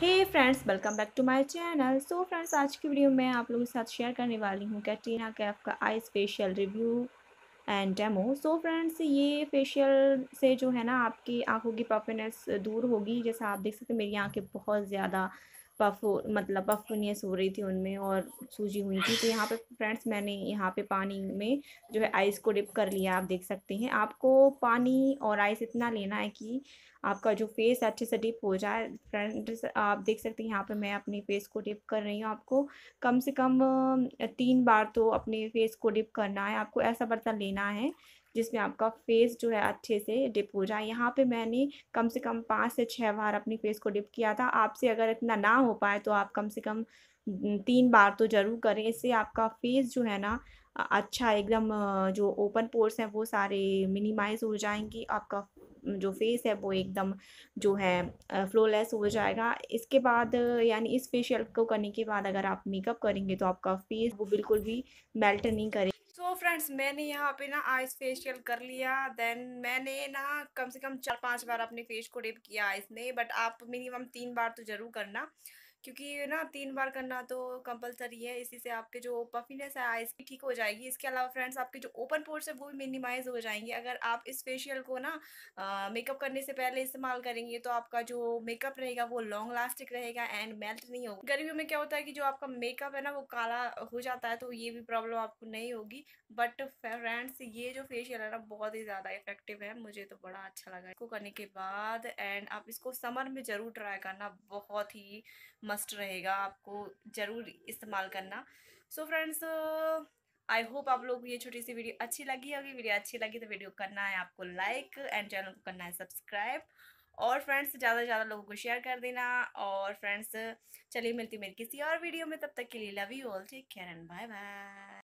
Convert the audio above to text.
hey friends welcome back to my channel so friends आज की video में आप लोगों के साथ शेयर करने वाली हूँ कैटरीना कैफ का eye facial review and demo so friends ये फेशियल से जो है ना आपकी आंखों की पफिनेस दूर होगी जैसा आप देख सकते हैं मेरी आंखें बहुत ज़्यादा पफ मतलब पफनेस हो रही थी उनमें और सूजी हुई थी तो यहाँ पे फ्रेंड्स मैंने यहाँ पे पानी में जो है आइस को डिप कर लिया आप देख सकते हैं आपको पानी और आइस इतना लेना है कि आपका जो फेस अच्छे से डिप हो जाए फ्रेंड्स आप देख सकते हैं यहाँ पे मैं अपने फेस को डिप कर रही हूँ आपको कम से कम तीन बार तो अपने फेस को डिप करना है आपको ऐसा बर्तन लेना है जिसमें आपका फेस जो है अच्छे से डिप हो जाए यहाँ पे मैंने कम से कम पाँच से छः बार अपनी फेस को डिप किया था आपसे अगर इतना ना हो पाए तो आप कम से कम तीन बार तो ज़रूर करें इससे आपका फेस जो है ना अच्छा एकदम जो ओपन पोर्स हैं वो सारे मिनिमाइज हो जाएंगे आपका जो फेस है वो एकदम जो है फ्लोलेस हो जाएगा इसके बाद यानी इस फेशियल को करने के बाद अगर आप मेकअप करेंगे तो आपका फेस वो बिल्कुल भी मेल्ट नहीं करेगा फ्रेंड्स मैंने यहाँ पे ना आइस फेशियल कर लिया देन मैंने ना कम से कम चार पांच बार अपने फेस को डिप किया आइस में बट आप मिनिमम तीन बार तो ज़रूर करना क्योंकि ना तीन बार करना तो कंपलसरी है इसी से आपके जो पफीनेस है आइज की ठीक हो जाएगी इसके अलावा फ्रेंड्स आपके जो ओपन पोर्स है वो भी मिनिमाइज हो जाएंगे अगर आप इस फेशियल को ना मेकअप करने से पहले इस्तेमाल करेंगे तो आपका जो मेकअप रहेगा वो लॉन्ग लास्टिक रहेगा एंड मेल्ट नहीं होगा गर्मियों में क्या होता है कि जो आपका मेकअप है ना वो काला हो जाता है तो ये भी प्रॉब्लम आपको नहीं होगी बट फ्रेंड्स ये जो फेशियल है ना बहुत ही ज़्यादा इफेक्टिव है मुझे तो बड़ा अच्छा लगा इसको करने के बाद एंड आप इसको समर में ज़रूर ट्राई करना बहुत ही मस्त मस्ट रहेगा आपको ज़रूर इस्तेमाल करना सो फ्रेंड्स आई होप आप लोग ये छोटी सी वीडियो अच्छी लगी होगी वीडियो अच्छी लगी तो वीडियो करना है आपको लाइक एंड चैनल को करना है सब्सक्राइब और फ्रेंड्स ज़्यादा से ज़्यादा लोगों को शेयर कर देना और फ्रेंड्स चलिए मिलती मेरी किसी और वीडियो में तब तक के लिए love you all take care and bye bye